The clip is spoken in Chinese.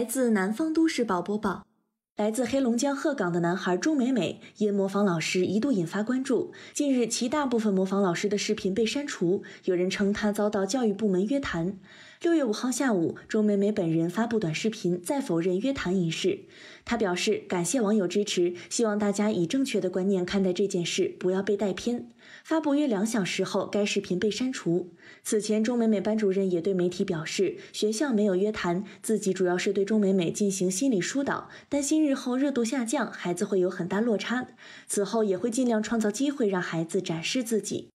来自《南方都市报》播报。来自黑龙江鹤岗的男孩钟美美因模仿老师一度引发关注。近日，其大部分模仿老师的视频被删除，有人称他遭到教育部门约谈。六月五号下午，钟美美本人发布短视频，再否认约谈一事。他表示感谢网友支持，希望大家以正确的观念看待这件事，不要被带偏。发布约两小时后，该视频被删除。此前，钟美美班主任也对媒体表示，学校没有约谈，自己主要是对钟美美进行心理疏导，担心日。日后热度下降，孩子会有很大落差。此后也会尽量创造机会，让孩子展示自己。